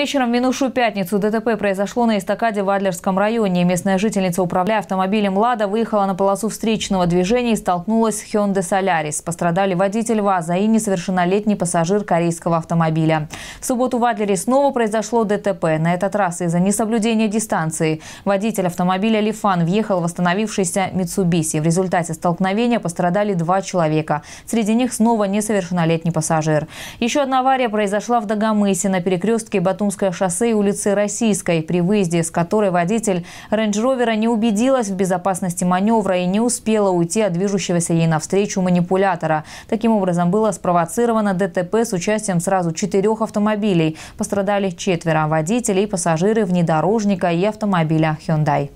Вечером в минувшую пятницу ДТП произошло на эстакаде в Адлерском районе. Местная жительница, управляя автомобилем «Лада», выехала на полосу встречного движения и столкнулась с «Хёнде Солярис». Пострадали водитель ВАЗа и несовершеннолетний пассажир корейского автомобиля. В субботу в Адлере снова произошло ДТП. На этот раз из-за несоблюдения дистанции. Водитель автомобиля «Лифан» въехал в остановившийся «Митсубиси». В результате столкновения пострадали два человека. Среди них снова несовершеннолетний пассажир. Еще одна авария произошла в Дагомысе на перекрестке Батум Сумское шоссе и улицы Российской, при выезде с которой водитель рейндж-ровера не убедилась в безопасности маневра и не успела уйти от движущегося ей навстречу манипулятора. Таким образом, было спровоцировано ДТП с участием сразу четырех автомобилей. Пострадали четверо – водителей, пассажиры внедорожника и автомобиля Hyundai.